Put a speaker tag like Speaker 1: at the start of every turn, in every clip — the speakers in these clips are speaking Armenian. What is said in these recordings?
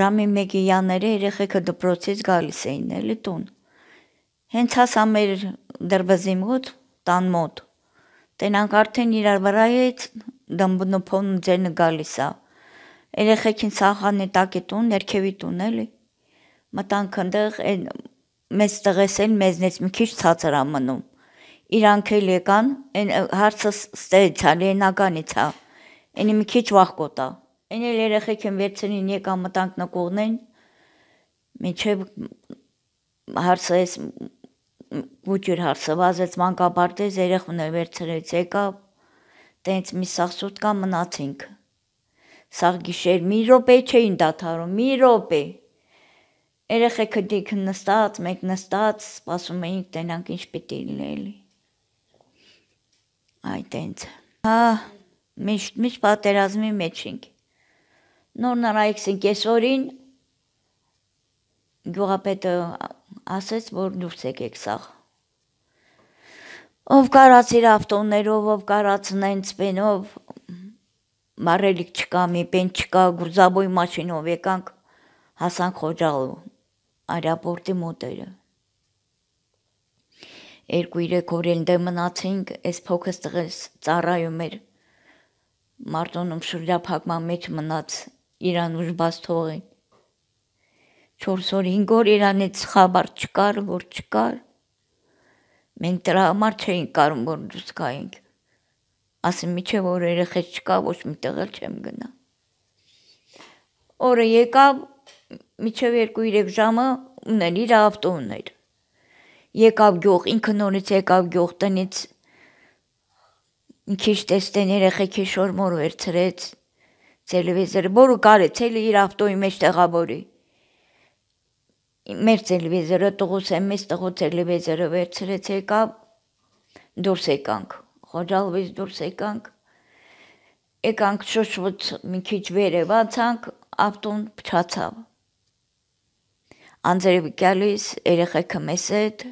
Speaker 1: Ժամի 1-ի յաները երեխեքը դպրոցից գալիս էին էլի տուն։ Հենց հասա մեր դրբզի մոտ, տան մոտ։ Տենանք արդեն իրար վրայից դմբնոփոն ձենը գալիս է։ Երեխեքին սախանի տակի տուն, ներքևի տուն էլի։ Մտանք այնտեղ այն մեծ տղես են մեզնից մի քիչ ցածր ա մնում։ Իրանք էլ եկան, այն հարցը ստեյցալի նականից է։ Էնի մի քիչ վախկոտա, Էն էլ երեխեք են վերցնին եկան մտանք նկողնեն։ Մինչև հարցը էս գուջր հարցը վազեց մանկապարտեզ երեխուն էլ վերցրեց եկա։ Տենց մի սախսուտ կա մնացինք։ Սաղ գիշեր մի րոպե չէին դաթարում, մի րոպե։ Երեխեքը դիք նստած, մեկ նստած, սպասում էինք տենանք ինչ պիտի լինելի։ Այ տենց։ Հա, միշտ միշտ պատերազմի մեջ ենք նոր նարայքսին կեսօրին գյուղապետը ասեց, որ դուրս եկեք սաղ։ Ով կարաց իր ավտոներով, ով կարաց նենց պենով, մարելիք չկա, մի պեն չկա, գուրզաբոյ մաշինով եկանք, հասանք խոջալու, արյապորտի մոտերը։ Երկու իրեք օր էլ դե մնացինք, այս փոքս տղես ծառայում էր, մարդոնում շուրյապակման մեջ մնաց իրան ուժբաց թողեն։ 4 օր 5 օր իրան այդ սխաբար չկար, որ չկար։ Մենք դրա համար չէինք կարող որ դուրս գայինք։ Ասեմ միչե որ երեխետ չկա, ոչ մի տեղ չեմ գնա։ Օրը եկավ միջև 2-3 ժամը ունել իր ավտոն էր։ Եկավ գյուղ, ինքը նորից եկավ գյուղ տնից։ Քիչ տեստեն երեխեքի շորմոր վերցրեց, Ցելևիզորը բոլը կարե, ցելը իր ավտոյի մեջ տեղավորի։ Մեր ցելևիզորը տղուս է, մեզ տղու ցելևիզորը վերցրեց եկա դուրս եկանք։ Խոջալվից դուրս եկանք։ Եկանք շոշուց մի քիչ վերևացանք, ավտոն փչացավ։ Անձրևի գալիս, երեխեքը մեզ հետ,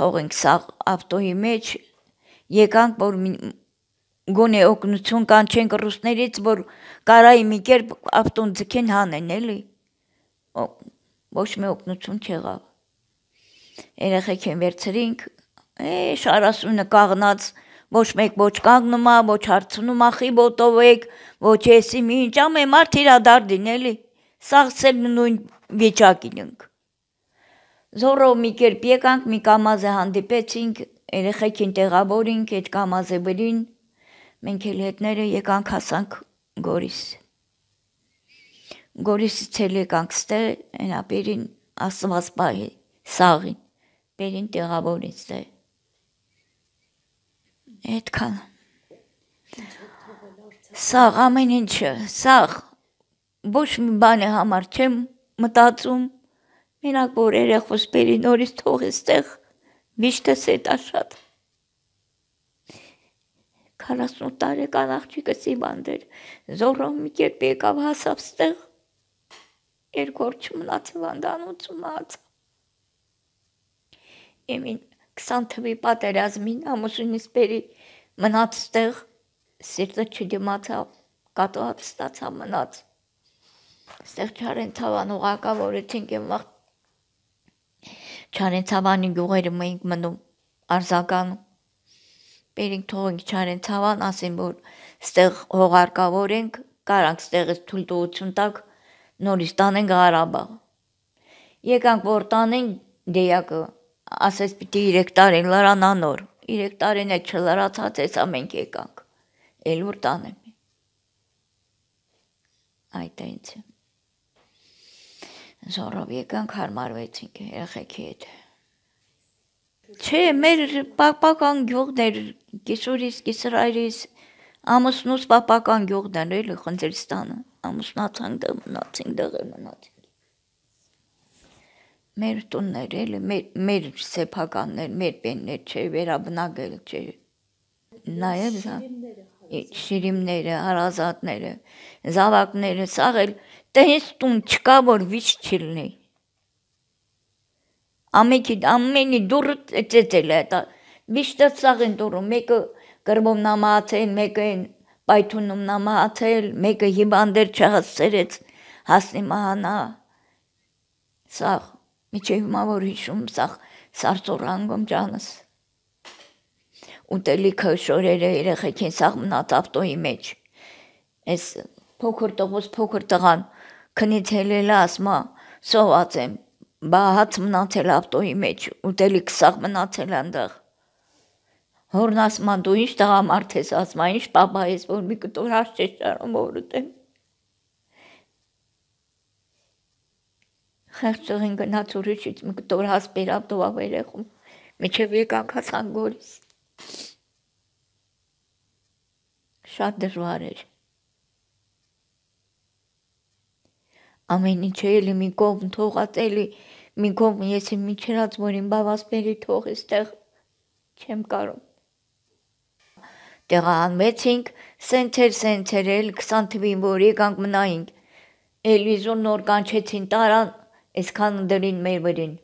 Speaker 1: թողենք սաղ ավտոյի մեջ, եկանք, որ մի, գոնե օգնություն կանչենք ռուսներից, որ կարայի մի կերպ ավտոն ձգեն հանեն, էլի։ Ոչ մի օգնություն չեղավ։ Երեխեք են վերցրինք, է, շարասունը կաղնած, ոչ մեկ ոչ կանգնում է, ոչ հարցնում է, խիբոտով եք, ոչ եսի մի ինչ ամ է մարդ իրադարդին, էլի։ Սաղսել նույն վիճակին ենք։ Զորով մի կերպ եկանք, մի կամազը հանդիպեցինք, երեխեք են տեղավորինք, այդ կամազը բերին, Մենք էլ հետները եկանք հասանք Գորիս։ Գորիսից էլ եկանք ստե այն ապերին ասված պահի սաղին։ Պերին տեղավորից է։ Այդքան։ Սաղ ամեն ինչը, սաղ ոչ մի բան է համար չեմ մտածում։ Մենակ որ երեխոս բերի նորից թողես տեղ միշտ է սետա շատ։ 48 տարեկան աղջիկս իբանդ էր։ Զորով մի կերպ եկավ հասավ ստեղ։ Երկոր չմնաց վանդանոցում ած։ Եմին 20 թվի պատերազմին ամուսինիս բերի մնաց ստեղ սիրտը չդիմացավ, կատուած ստացա մնաց։ Ստեղ չարեն թավան ուղակավորեցինք եմ վաղ չարեն թավանի գյուղերը մենք մնում, արզականում բերենք թողենք չարեն ցավան, ասեն որ ստեղ հողարկավոր ենք, կարանք ստեղից թույլտվություն տակ նորից տանենք Ղարաբաղ։ Եկանք որ տանենք դեյակը, ասես պիտի 3 տարին լարան անոր։ 3 տարին է չլարացած, հեսա մենք եկանք։ Էլուր տանեմ։ Այդ այնց։ Զորով եկանք հարմարվեցինք երեխեքի հետ։ Չէ, մեր պապական գյուղներ Կեսուրից, Կեսրայից ամուսնուս պապական գյուղն էր էլի Խնձերստանը։ Ամուսնացանք դա դե մնացինք դեղը մնացինք։ Մեր տունն էր էլի, մեր մեր սեփականներ, մեր պեններ չէ, վերաբնակել չէ։ Նաև զա շիրիմները, հարազատները, զավակները, սաղ էլ տես տուն չկա, որ վիճ չլինի։ Ամենի ամենի դուրը ծեծել է դա։ Միշտ սաղեն դուրը մեկը գրմով նամացել, մեկը այն պայթունում նամացել, մեկը հիվանդեր չհասցրեց հասնի մահանա։ Սաղ, միջև հիմա որ հիշում սաղ սարսուռ հանգում ջանս։ Ուտելիքը շորերը երեխեքին սաղ մնաց ավտոյի մեջ։ Այս փոքր տողոս փոքր տղան քնից հելելա ասմա սոված եմ բահած մնացել ավտոյի մեջ, ուտելիք սաղ մնացել այնտեղ։ Հորնասման դու ինչ տղամարդ ես, ասմա ինչ պապա ես, որ մի կտոր արջ ես ճարում որուտեմ։ Խեղճողին գնաց ուրիշից մի կտոր հաս բերավ դովավ երեխում, միջև եկանք հասան գորիս։ Շատ դժվար էր։ ամեն ինչը էլի մի կողմ թողած էլի մի կողմ ես իմ միջերած որ իմ բավասպերի թող էստեղ չեմ կարող տեղահանվեցինք սենց էր սենց էր էլ 20 թվին որ եկանք մնայինք Էլիզոն նոր կանչեցին տարան այսքան դրին մեր վրին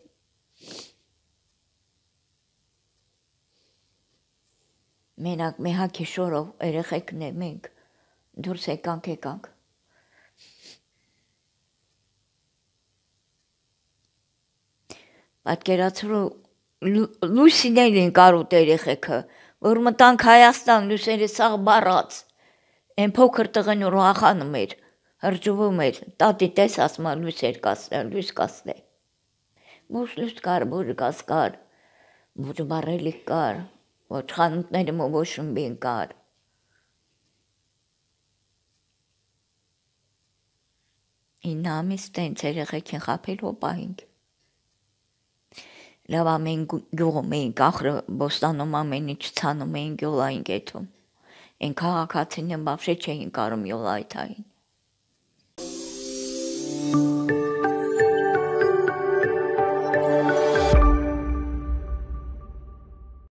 Speaker 1: մենակ մի հակի շորով երեխեքն է մենք դուրս եկանք եկանք Պատկերացրու լույսիներ են կարոտ երեխեքը, որ մտանք Հայաստան լույսերը սաղ բառած։ Այն փոքր տղեն որ ախանում էր, հրջվում էր, տատի տես ասում է լույսեր կասնել, լույս կասնել։ Մուս լույս կար, բուրը կաս կար, բուրը բարելի կար, ոչ խանութները մոբոշմբին կար։ Ինամիս տենց երեխեք են խապել հոպահինք լավ ամեն գյուղում էին կախրը բոստանում ամեն ինչ ցանում էին գյուղային գետում։ Են քաղաքացին բավարար չէին կարում յոլայթային։ Thank you